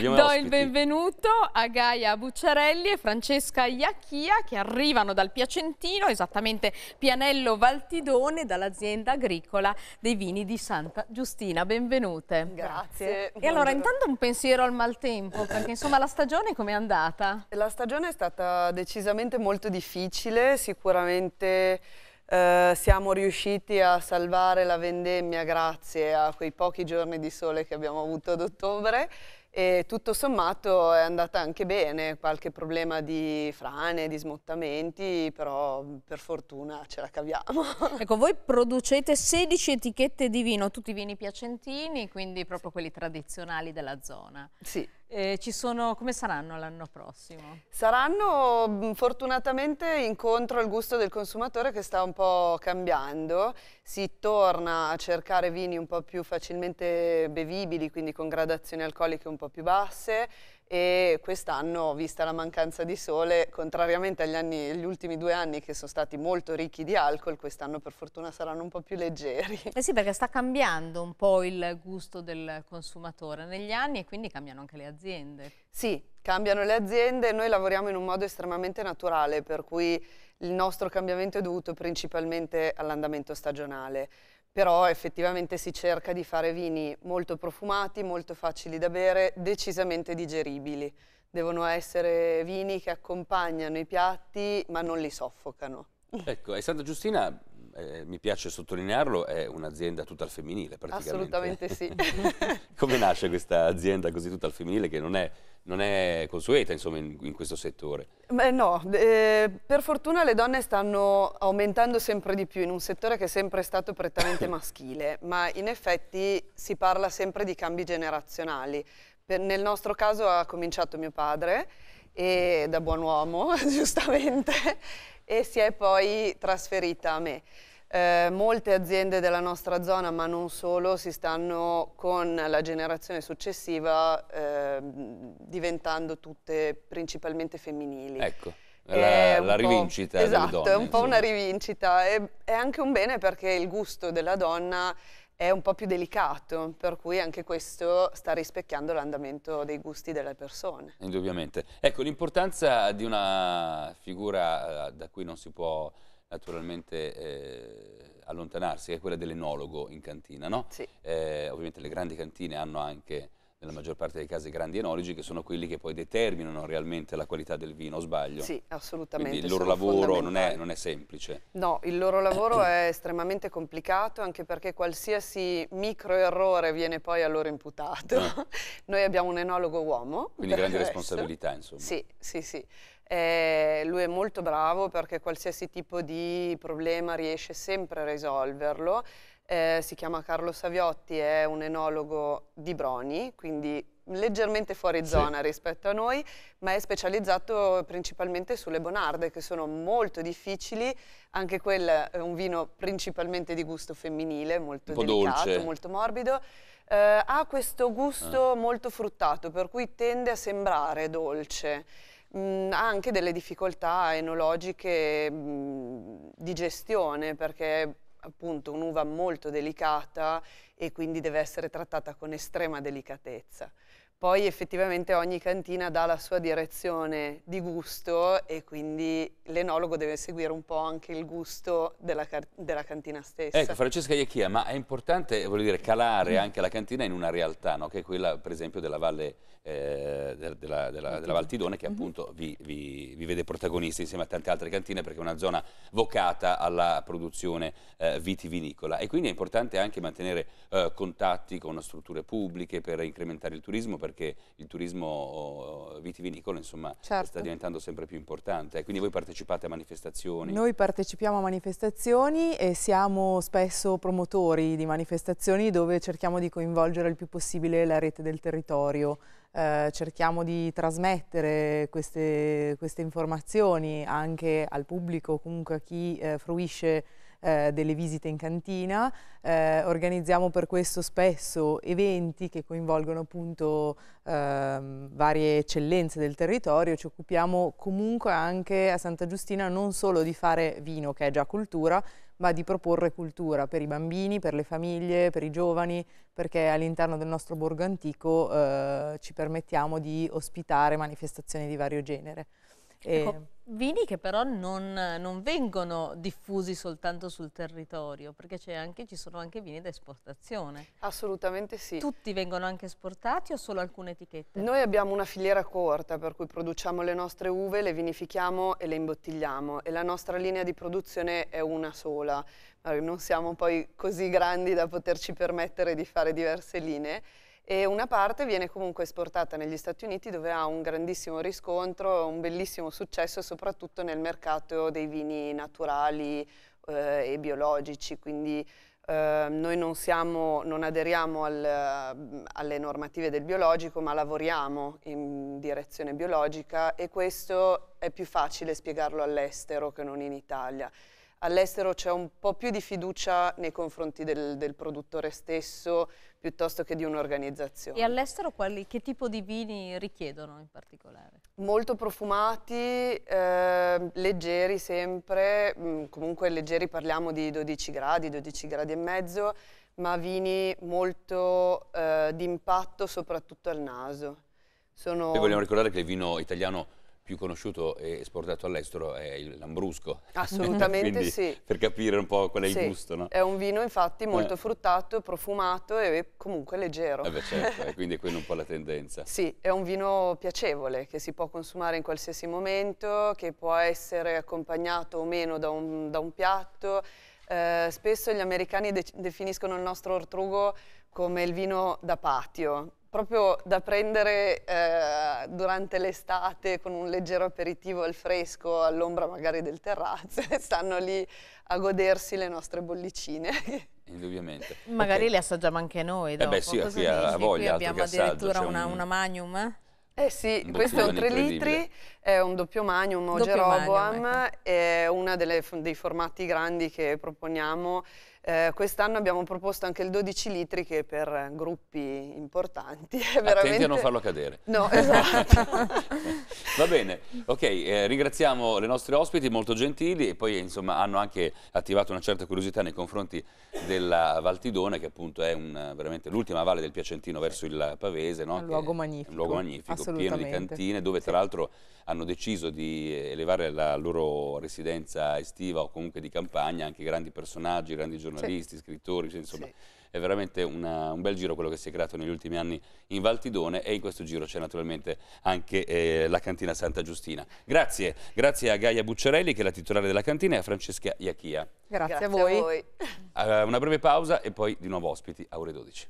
Abbiamo Do ospiti. il benvenuto a Gaia Bucciarelli e Francesca Iacchia che arrivano dal Piacentino, esattamente Pianello Valtidone, dall'azienda agricola dei vini di Santa Giustina. Benvenute. Grazie. E allora intanto un pensiero al maltempo, perché insomma la stagione com'è andata? La stagione è stata decisamente molto difficile, sicuramente... Uh, siamo riusciti a salvare la vendemmia grazie a quei pochi giorni di sole che abbiamo avuto ad ottobre e tutto sommato è andata anche bene, qualche problema di frane, di smottamenti, però per fortuna ce la caviamo. Ecco, voi producete 16 etichette di vino, tutti i vini piacentini, quindi proprio quelli tradizionali della zona. Sì. Eh, sono, come saranno l'anno prossimo? Saranno mm, fortunatamente incontro al gusto del consumatore che sta un po' cambiando, si torna a cercare vini un po' più facilmente bevibili, quindi con gradazioni alcoliche un po' più basse, e quest'anno, vista la mancanza di sole, contrariamente agli, anni, agli, ultimi due anni che sono stati molto ricchi di alcol, quest'anno per fortuna saranno un po' più leggeri. Eh sì, perché sta cambiando un po' il gusto del consumatore negli anni e quindi cambiano anche le aziende. Sì, cambiano le aziende, e noi lavoriamo in un modo estremamente naturale, per cui il nostro cambiamento è dovuto principalmente all'andamento stagionale però effettivamente si cerca di fare vini molto profumati, molto facili da bere, decisamente digeribili. Devono essere vini che accompagnano i piatti ma non li soffocano. Ecco, e Santa Giustina eh, mi piace sottolinearlo, è un'azienda tutta al femminile praticamente. Assolutamente sì. Come nasce questa azienda così tutta al femminile che non è, non è consueta insomma, in, in, questo settore? Beh no, eh, per fortuna le donne stanno aumentando sempre di più in un settore che è sempre stato prettamente maschile, ma in effetti si parla sempre di cambi generazionali. Per, nel nostro caso ha cominciato mio padre e da buon uomo, giustamente, e si è poi trasferita a me. Eh, molte aziende della nostra zona, ma non solo, si stanno con la generazione successiva eh, diventando tutte principalmente femminili. Ecco. La, la rivincita esatto, donne, è un po' una rivincita e, è anche un bene perché il gusto della donna è un po' più delicato, per cui anche questo sta rispecchiando l'andamento dei gusti delle persone. Indubbiamente. Ecco, l'importanza di una figura eh, da cui non si può naturalmente eh, allontanarsi, che è quella dell'enologo in cantina. No? Sì. Eh, ovviamente le grandi cantine hanno anche, nella maggior parte dei casi, grandi enologi, che sono quelli che poi determinano realmente la qualità del vino, o sbaglio? Sì, assolutamente. Quindi il loro lavoro non è, non è semplice. No, il loro lavoro è estremamente complicato, anche perché qualsiasi micro errore viene poi a loro imputato. Eh. Noi abbiamo un enologo uomo. Quindi grandi responsabilità, insomma. Sì, sì, sì. Eh, lui è molto bravo perché qualsiasi tipo di problema riesce sempre a risolverlo. Eh, si chiama Carlo Saviotti, è un enologo di Broni, quindi leggermente fuori zona sì. rispetto a noi, ma è specializzato principalmente sulle bonarde che sono molto difficili, anche quello è un vino principalmente di gusto femminile, molto delicato, dolce. molto morbido. Eh, ha questo gusto ah. molto fruttato, per cui tende a sembrare dolce mh, ha anche delle difficoltà enologiche mh, di gestione perché appunto un'uva molto delicata e quindi deve essere trattata con estrema delicatezza. Poi effettivamente ogni cantina dà la sua direzione di gusto e quindi l'enologo deve seguire un po' anche il gusto della, della cantina stessa. Ecco, Francesca Iacchia, ma è importante dire, calare mm. anche la cantina in una realtà, no? che è quella per esempio della Valle, eh, della, della, della Val Tidone che mm-hmm. appunto vi, vi, vi, vede protagonisti insieme a tante altre cantine perché è una zona vocata alla produzione eh, vitivinicola e quindi è importante anche mantenere eh, contatti con strutture pubbliche per incrementare il turismo, per perché il turismo oh, vitivinicolo insomma, certo. sta diventando sempre più importante. Eh, quindi voi partecipate a manifestazioni? Noi partecipiamo a manifestazioni e siamo spesso promotori di manifestazioni dove cerchiamo di coinvolgere il più possibile la rete del territorio. Eh, cerchiamo di trasmettere queste, queste, informazioni anche al pubblico, comunque a chi eh, fruisce eh, delle visite in cantina, eh, organizziamo per questo spesso eventi che coinvolgono appunto ehm, varie eccellenze del territorio, ci occupiamo comunque anche a Santa Giustina non solo di fare vino che è già cultura, ma di proporre cultura per i bambini, per le famiglie, per i giovani, perché all'interno del nostro borgo antico eh, ci permettiamo di ospitare manifestazioni di vario genere. Ecco, vini che però non, non, vengono diffusi soltanto sul territorio, perché anche, ci sono anche vini da esportazione. Assolutamente sì. Tutti vengono anche esportati o solo alcune etichette? Noi abbiamo una filiera corta, per cui produciamo le nostre uve, le vinifichiamo e le imbottigliamo e la nostra linea di produzione è una sola. Non siamo poi così grandi da poterci permettere di fare diverse linee e una parte viene comunque esportata negli Stati Uniti dove ha un grandissimo riscontro, un bellissimo successo soprattutto nel mercato dei vini naturali eh, e biologici, quindi eh, noi non, siamo, non aderiamo al, alle normative del biologico ma lavoriamo in direzione biologica e questo è più facile spiegarlo all'estero che non in Italia all'estero c'è un po' più di fiducia nei confronti del, del produttore stesso piuttosto che di un'organizzazione. E all'estero che tipo di vini richiedono in particolare? Molto profumati, eh, leggeri sempre, mm, comunque leggeri parliamo di 12 gradi, 12 gradi e mezzo, ma vini molto eh, d'impatto soprattutto al naso. Sono... E vogliamo ricordare che il vino italiano più conosciuto e esportato all'estero è il Lambrusco. Assolutamente sì. Per capire un po' qual è sì. il gusto, no? È un vino infatti molto eh. fruttato, profumato e comunque leggero. Eh beh, certo, eh, quindi è quella un po' la tendenza. Sì, è un vino piacevole che si può consumare in qualsiasi momento, che può essere accompagnato o meno da un, da un piatto. Eh, spesso gli americani de definiscono il nostro ortrugo come il vino da patio, proprio da prendere eh, durante l'estate con un leggero aperitivo al fresco, all'ombra magari del terrazzo, stanno lì a godersi le nostre bollicine. Indubbiamente. Magari okay. le assaggiamo anche noi eh dopo. Eh beh sì, Cosa qui a voglia, qui abbiamo addirittura una, un... una magnum. Eh sì, questo è un 3 litri è un doppio magnum doppio Geroboam, magnum, ecco. è uno dei formati grandi che proponiamo. Eh, Quest'anno abbiamo proposto anche il 12 litri che per gruppi importanti è Attenti veramente... Attenti a non farlo cadere. No, esatto. Va bene, ok, eh, ringraziamo le nostre ospiti molto gentili e poi insomma hanno anche attivato una certa curiosità nei confronti della Valtidone che appunto è un, veramente l'ultima valle del Piacentino verso il Pavese. No? Un luogo magnifico. Un luogo magnifico, pieno di cantine dove tra l'altro hanno deciso di elevare la loro residenza estiva o comunque di campagna, anche grandi personaggi, grandi giornalisti, sì. scrittori, insomma sì. è veramente una, un bel giro quello che si è creato negli ultimi anni in Valtidone e in questo giro c'è naturalmente anche eh, la cantina Santa Giustina. Grazie, grazie a Gaia Bucciarelli che è la titolare della cantina e a Francesca Iachia. Grazie, grazie a voi. A voi. Uh, una breve pausa e poi di nuovo ospiti a ore 12.